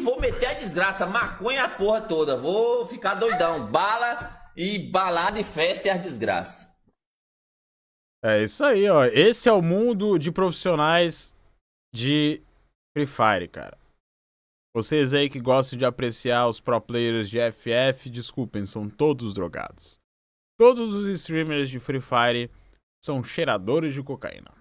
vou meter a desgraça, maconha a porra toda. Vou ficar doidão. Bala e balada e festa e a desgraça. É isso aí, ó. Esse é o mundo de profissionais de Free Fire, cara. Vocês aí que gostam de apreciar os pro players de FF, desculpem, são todos drogados. Todos os streamers de Free Fire são cheiradores de cocaína.